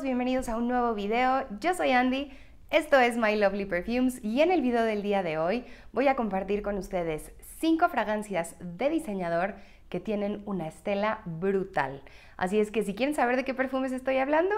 bienvenidos a un nuevo video. Yo soy Andy, esto es My Lovely Perfumes y en el video del día de hoy voy a compartir con ustedes 5 fragancias de diseñador que tienen una estela brutal. Así es que si quieren saber de qué perfumes estoy hablando,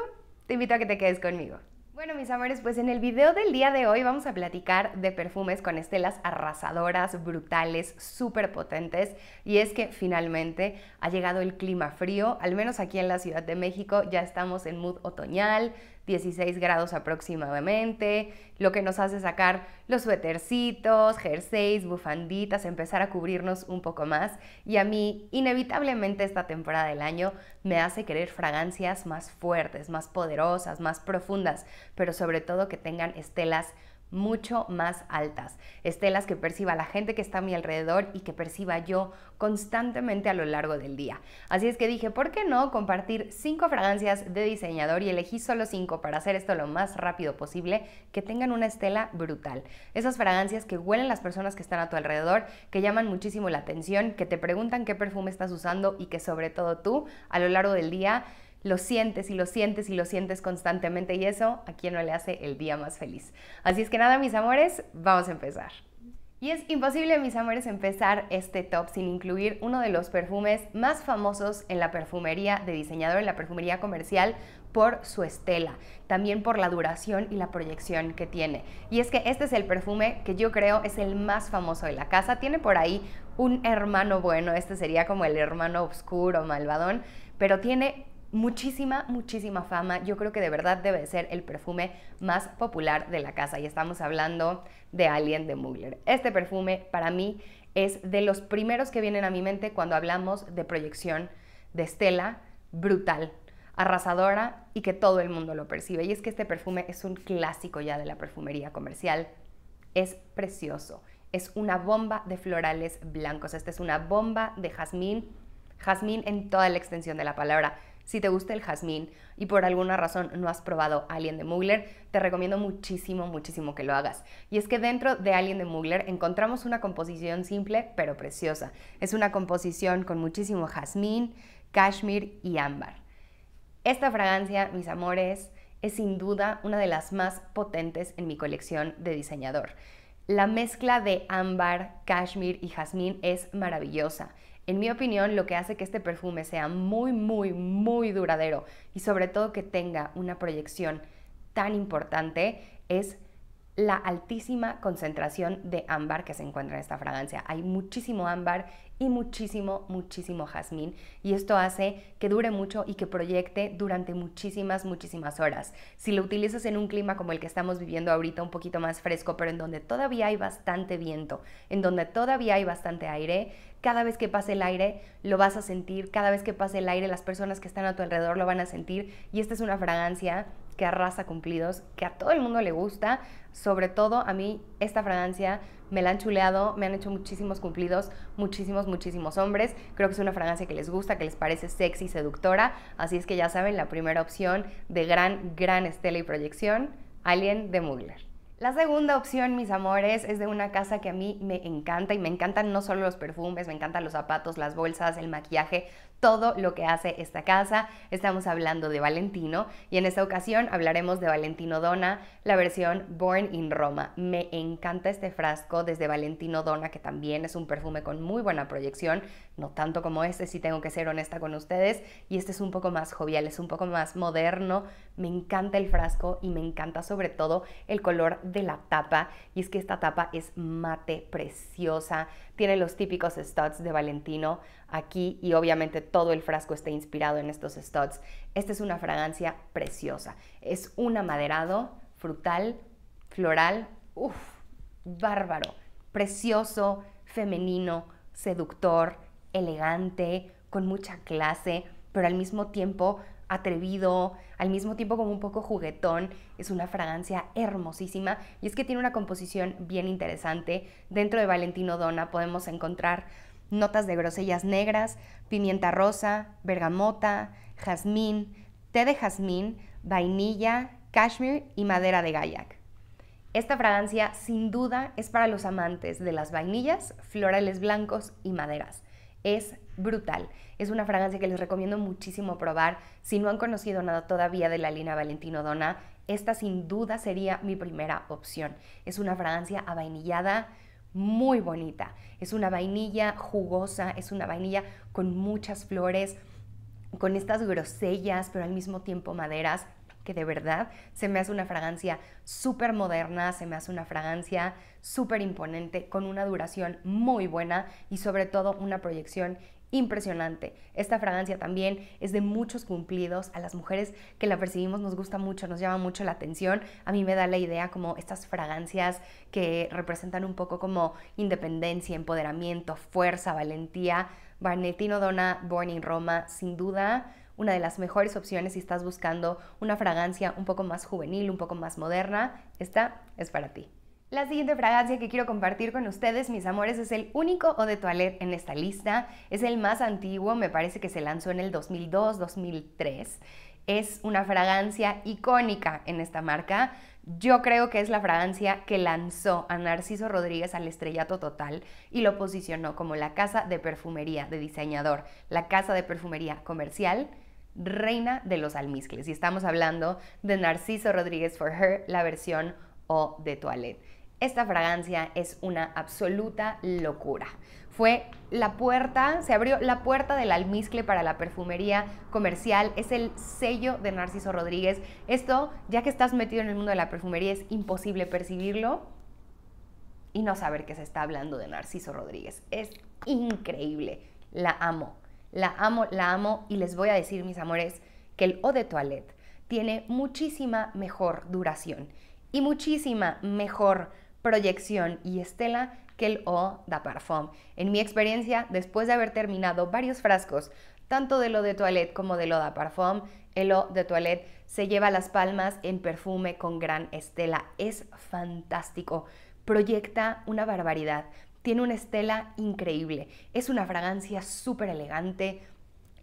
te invito a que te quedes conmigo. Bueno, mis amores, pues en el video del día de hoy vamos a platicar de perfumes con estelas arrasadoras, brutales, súper potentes. Y es que finalmente ha llegado el clima frío, al menos aquí en la Ciudad de México ya estamos en mood otoñal, 16 grados aproximadamente, lo que nos hace sacar los suétercitos, jerseys, bufanditas, empezar a cubrirnos un poco más. Y a mí, inevitablemente, esta temporada del año me hace querer fragancias más fuertes, más poderosas, más profundas, pero sobre todo que tengan estelas mucho más altas, estelas que perciba la gente que está a mi alrededor y que perciba yo constantemente a lo largo del día. Así es que dije, ¿por qué no compartir cinco fragancias de diseñador y elegí solo cinco para hacer esto lo más rápido posible, que tengan una estela brutal? Esas fragancias que huelen las personas que están a tu alrededor, que llaman muchísimo la atención, que te preguntan qué perfume estás usando y que sobre todo tú a lo largo del día lo sientes y lo sientes y lo sientes constantemente y eso a quien no le hace el día más feliz. Así es que nada, mis amores, vamos a empezar. Y es imposible, mis amores, empezar este top sin incluir uno de los perfumes más famosos en la perfumería de diseñador, en la perfumería comercial, por su estela, también por la duración y la proyección que tiene. Y es que este es el perfume que yo creo es el más famoso de la casa. Tiene por ahí un hermano bueno, este sería como el hermano oscuro, malvadón, pero tiene muchísima, muchísima fama. Yo creo que de verdad debe ser el perfume más popular de la casa y estamos hablando de Alien de Mugler. Este perfume para mí es de los primeros que vienen a mi mente cuando hablamos de proyección de estela brutal, arrasadora y que todo el mundo lo percibe. Y es que este perfume es un clásico ya de la perfumería comercial. Es precioso. Es una bomba de florales blancos. Esta es una bomba de jazmín. Jazmín en toda la extensión de la palabra si te gusta el jazmín y por alguna razón no has probado Alien de Mugler, te recomiendo muchísimo, muchísimo que lo hagas. Y es que dentro de Alien de Mugler encontramos una composición simple pero preciosa. Es una composición con muchísimo jazmín, cashmere y ámbar. Esta fragancia, mis amores, es sin duda una de las más potentes en mi colección de diseñador. La mezcla de ámbar, cashmere y jazmín es maravillosa. En mi opinión, lo que hace que este perfume sea muy, muy, muy duradero y sobre todo que tenga una proyección tan importante es la altísima concentración de ámbar que se encuentra en esta fragancia. Hay muchísimo ámbar y muchísimo, muchísimo jazmín y esto hace que dure mucho y que proyecte durante muchísimas, muchísimas horas. Si lo utilizas en un clima como el que estamos viviendo ahorita, un poquito más fresco, pero en donde todavía hay bastante viento, en donde todavía hay bastante aire, cada vez que pase el aire lo vas a sentir, cada vez que pase el aire las personas que están a tu alrededor lo van a sentir y esta es una fragancia que arrasa cumplidos, que a todo el mundo le gusta. Sobre todo a mí esta fragancia me la han chuleado, me han hecho muchísimos cumplidos, muchísimos, muchísimos hombres. Creo que es una fragancia que les gusta, que les parece sexy, seductora. Así es que ya saben, la primera opción de gran, gran estela y proyección, Alien de Mugler. La segunda opción, mis amores, es de una casa que a mí me encanta y me encantan no solo los perfumes, me encantan los zapatos, las bolsas, el maquillaje, todo lo que hace esta casa. Estamos hablando de Valentino y en esta ocasión hablaremos de Valentino Donna, la versión Born in Roma. Me encanta este frasco desde Valentino Donna, que también es un perfume con muy buena proyección, no tanto como este, si tengo que ser honesta con ustedes, y este es un poco más jovial, es un poco más moderno. Me encanta el frasco y me encanta sobre todo el color de la tapa, y es que esta tapa es mate preciosa, tiene los típicos studs de Valentino aquí y obviamente todo el frasco está inspirado en estos studs. Esta es una fragancia preciosa. Es un amaderado frutal, floral, uff, bárbaro, precioso, femenino, seductor, elegante, con mucha clase, pero al mismo tiempo atrevido, al mismo tiempo como un poco juguetón. Es una fragancia hermosísima y es que tiene una composición bien interesante. Dentro de Valentino Donna podemos encontrar notas de grosellas negras, pimienta rosa, bergamota, jazmín, té de jazmín, vainilla, cashmere y madera de gayak. Esta fragancia sin duda es para los amantes de las vainillas, florales blancos y maderas es brutal. Es una fragancia que les recomiendo muchísimo probar. Si no han conocido nada todavía de la línea Valentino Dona, esta sin duda sería mi primera opción. Es una fragancia avainillada muy bonita. Es una vainilla jugosa, es una vainilla con muchas flores, con estas grosellas, pero al mismo tiempo maderas que de verdad se me hace una fragancia súper moderna, se me hace una fragancia súper imponente, con una duración muy buena y sobre todo una proyección impresionante. Esta fragancia también es de muchos cumplidos. A las mujeres que la percibimos nos gusta mucho, nos llama mucho la atención. A mí me da la idea como estas fragancias que representan un poco como independencia, empoderamiento, fuerza, valentía. Barnettino Donna Born in Roma, sin duda una de las mejores opciones si estás buscando una fragancia un poco más juvenil, un poco más moderna. Esta es para ti. La siguiente fragancia que quiero compartir con ustedes, mis amores, es el único o de toilette en esta lista. Es el más antiguo, me parece que se lanzó en el 2002-2003. Es una fragancia icónica en esta marca. Yo creo que es la fragancia que lanzó a Narciso Rodríguez al estrellato total y lo posicionó como la casa de perfumería de diseñador, la casa de perfumería comercial reina de los almizcles. Y estamos hablando de Narciso Rodríguez For Her, la versión O de Toilette. Esta fragancia es una absoluta locura. Fue la puerta, se abrió la puerta del almizcle para la perfumería comercial, es el sello de Narciso Rodríguez. Esto, ya que estás metido en el mundo de la perfumería, es imposible percibirlo y no saber que se está hablando de Narciso Rodríguez. Es increíble, la amo, la amo, la amo y les voy a decir, mis amores, que el eau de toilette tiene muchísima mejor duración y muchísima mejor proyección y estela que el eau de parfum. En mi experiencia, después de haber terminado varios frascos, tanto de lo de toilette como de lo de parfum, el eau de toilette se lleva las palmas en perfume con gran estela. Es fantástico proyecta una barbaridad. Tiene una estela increíble. Es una fragancia súper elegante.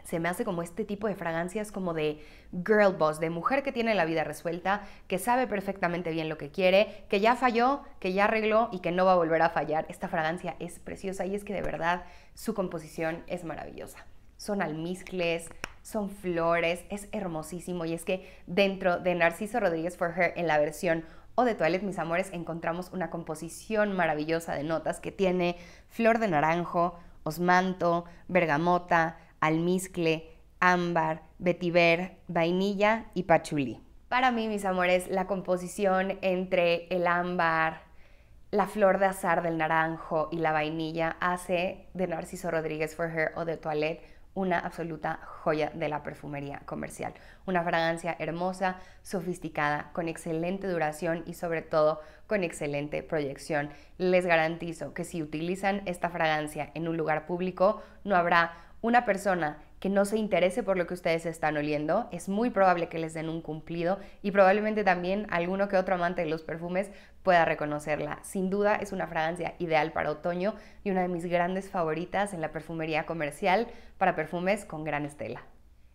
Se me hace como este tipo de fragancias como de girl boss, de mujer que tiene la vida resuelta, que sabe perfectamente bien lo que quiere, que ya falló, que ya arregló y que no va a volver a fallar. Esta fragancia es preciosa y es que de verdad su composición es maravillosa. Son almizcles, son flores, es hermosísimo y es que dentro de Narciso Rodríguez For Her en la versión o de Toilet Mis Amores encontramos una composición maravillosa de notas que tiene flor de naranjo, osmanto, bergamota, almizcle, ámbar, vetiver, vainilla y pachulí. Para mí, mis amores, la composición entre el ámbar, la flor de azar del naranjo y la vainilla hace de Narciso Rodríguez For Her o de Toilette una absoluta joya de la perfumería comercial. Una fragancia hermosa, sofisticada, con excelente duración y sobre todo con excelente proyección. Les garantizo que si utilizan esta fragancia en un lugar público, no habrá una persona que no se interese por lo que ustedes están oliendo. Es muy probable que les den un cumplido y probablemente también alguno que otro amante de los perfumes pueda reconocerla. Sin duda es una fragancia ideal para otoño y una de mis grandes favoritas en la perfumería comercial para perfumes con gran estela.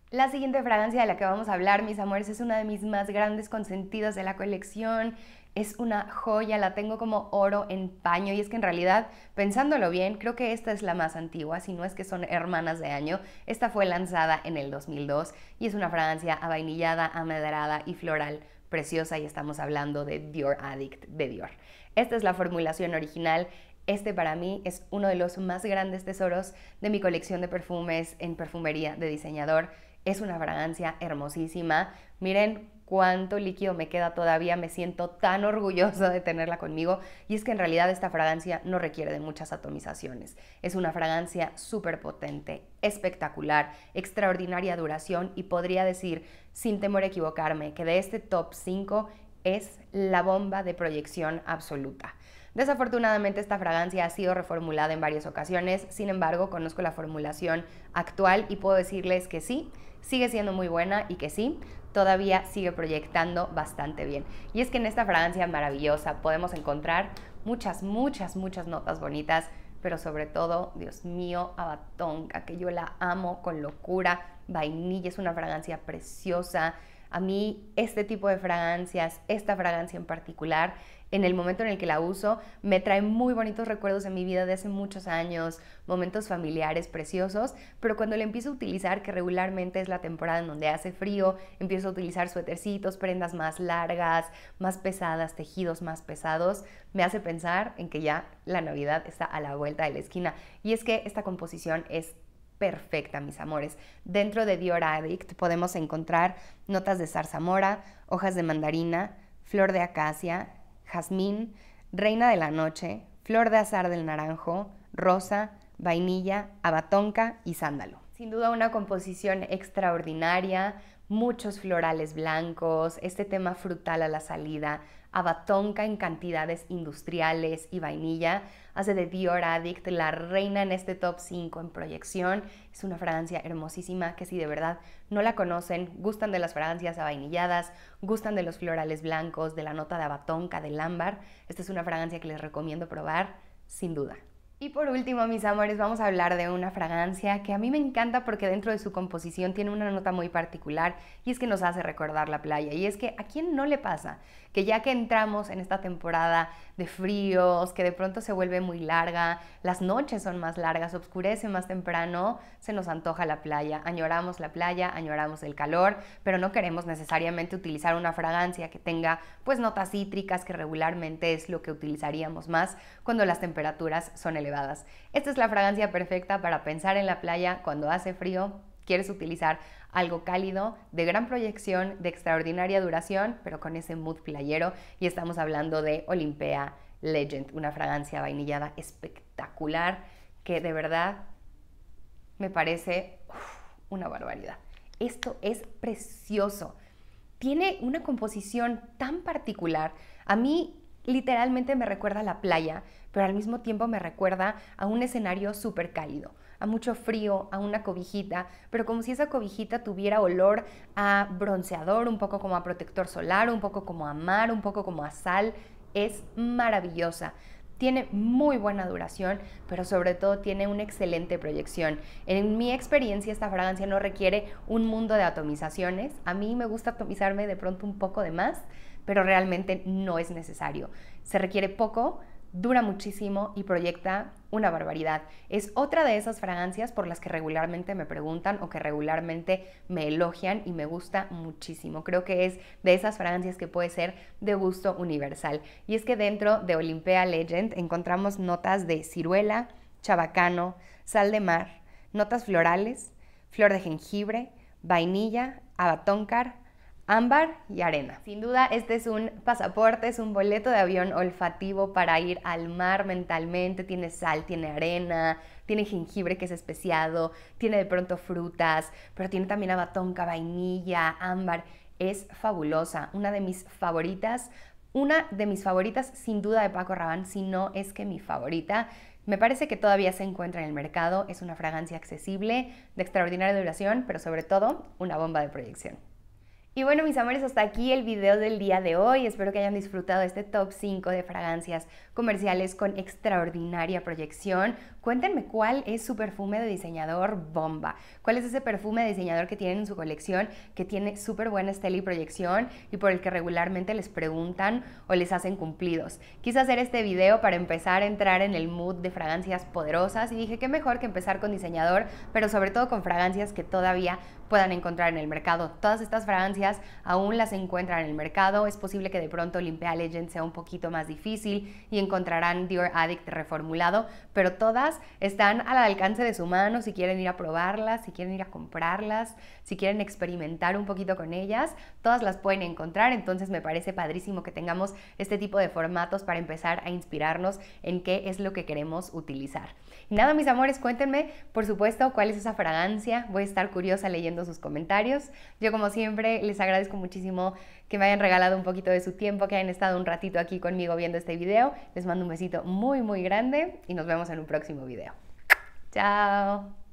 La siguiente fragancia de la que vamos a hablar, mis amores, es una de mis más grandes consentidos de la colección. Es una joya, la tengo como oro en paño y es que en realidad, pensándolo bien, creo que esta es la más antigua, si no es que son hermanas de año. Esta fue lanzada en el 2002 y es una fragancia avainillada, amaderada y floral preciosa y estamos hablando de Dior Addict de Dior. Esta es la formulación original, este para mí es uno de los más grandes tesoros de mi colección de perfumes en perfumería de diseñador es una fragancia hermosísima. Miren cuánto líquido me queda todavía, me siento tan orgulloso de tenerla conmigo y es que en realidad esta fragancia no requiere de muchas atomizaciones. Es una fragancia súper potente, espectacular, extraordinaria duración y podría decir, sin temor a equivocarme, que de este top 5 es la bomba de proyección absoluta. Desafortunadamente esta fragancia ha sido reformulada en varias ocasiones, sin embargo conozco la formulación actual y puedo decirles que sí, sigue siendo muy buena y que sí, todavía sigue proyectando bastante bien. Y es que en esta fragancia maravillosa podemos encontrar muchas, muchas, muchas notas bonitas, pero sobre todo, Dios mío, abatonca, que yo la amo con locura. Vainilla es una fragancia preciosa. A mí este tipo de fragancias, esta fragancia en particular, en el momento en el que la uso, me trae muy bonitos recuerdos de mi vida de hace muchos años, momentos familiares preciosos, pero cuando la empiezo a utilizar, que regularmente es la temporada en donde hace frío, empiezo a utilizar suétercitos, prendas más largas, más pesadas, tejidos más pesados, me hace pensar en que ya la Navidad está a la vuelta de la esquina. Y es que esta composición es perfecta, mis amores. Dentro de Dior Addict podemos encontrar notas de zarzamora, hojas de mandarina, flor de acacia, jazmín, reina de la noche, flor de azar del naranjo, rosa, vainilla, abatonca y sándalo. Sin duda una composición extraordinaria, muchos florales blancos, este tema frutal a la salida, abatonca en cantidades industriales y vainilla. Hace de Dior Addict la reina en este top 5 en proyección. Es una fragancia hermosísima que si de verdad no la conocen, gustan de las fragancias avainilladas, gustan de los florales blancos, de la nota de abatonca, del ámbar, esta es una fragancia que les recomiendo probar sin duda. Y por último, mis amores, vamos a hablar de una fragancia que a mí me encanta porque dentro de su composición tiene una nota muy particular y es que nos hace recordar la playa. Y es que a quién no le pasa que ya que entramos en esta temporada de fríos, que de pronto se vuelve muy larga, las noches son más largas, oscurece más temprano, se nos antoja la playa, añoramos la playa, añoramos el calor, pero no queremos necesariamente utilizar una fragancia que tenga pues notas cítricas, que regularmente es lo que utilizaríamos más cuando las temperaturas son elevadas. Esta es la fragancia perfecta para pensar en la playa cuando hace frío Quieres utilizar algo cálido, de gran proyección, de extraordinaria duración, pero con ese mood playero. Y estamos hablando de Olimpia Legend, una fragancia vainillada espectacular que de verdad me parece una barbaridad. Esto es precioso. Tiene una composición tan particular. A mí literalmente me recuerda a la playa, pero al mismo tiempo me recuerda a un escenario súper cálido a mucho frío, a una cobijita, pero como si esa cobijita tuviera olor a bronceador, un poco como a protector solar, un poco como a mar, un poco como a sal. Es maravillosa tiene muy buena duración, pero sobre todo tiene una excelente proyección. En mi experiencia esta fragancia no requiere un mundo de atomizaciones. A mí me gusta atomizarme de pronto un poco de más, pero realmente no es necesario. Se requiere poco, dura muchísimo y proyecta una barbaridad. Es otra de esas fragancias por las que regularmente me preguntan o que regularmente me elogian y me gusta muchísimo. Creo que es de esas fragancias que puede ser de gusto universal. Y es que dentro de Olympia Legend encontramos notas de ciruela, chabacano, sal de mar, notas florales, flor de jengibre, vainilla, abatóncar, ámbar y arena. Sin duda, este es un pasaporte, es un boleto de avión olfativo para ir al mar mentalmente. Tiene sal, tiene arena, tiene jengibre que es especiado, tiene de pronto frutas, pero tiene también abatonca, vainilla, ámbar. Es fabulosa, una de mis favoritas. Una de mis favoritas, sin duda, de Paco Rabanne, si no es que mi favorita. Me parece que todavía se encuentra en el mercado, es una fragancia accesible, de extraordinaria duración, pero sobre todo una bomba de proyección. Y bueno, mis amores, hasta aquí el video del día de hoy. Espero que hayan disfrutado este top 5 de fragancias comerciales con extraordinaria proyección. Cuéntenme cuál es su perfume de diseñador bomba. ¿Cuál es ese perfume de diseñador que tienen en su colección que tiene súper buena estela y proyección y por el que regularmente les preguntan o les hacen cumplidos? Quise hacer este video para empezar a entrar en el mood de fragancias poderosas y dije que mejor que empezar con diseñador, pero sobre todo con fragancias que todavía puedan encontrar en el mercado. Todas estas fragancias aún las encuentran en el mercado. Es posible que de pronto Limpia Legend sea un poquito más difícil y encontrarán Dior Addict reformulado, pero todas están al alcance de su mano si quieren ir a probarlas, si quieren ir a comprarlas, si quieren experimentar un poquito con ellas, todas las pueden encontrar. Entonces me parece padrísimo que tengamos este tipo de formatos para empezar a inspirarnos en qué es lo que queremos utilizar. nada, mis amores, cuéntenme, por supuesto, cuál es esa fragancia. Voy a estar curiosa leyendo sus comentarios. Yo como siempre les agradezco muchísimo que me hayan regalado un poquito de su tiempo, que hayan estado un ratito aquí conmigo viendo este video. Les mando un besito muy muy grande y nos vemos en un próximo video. Chao.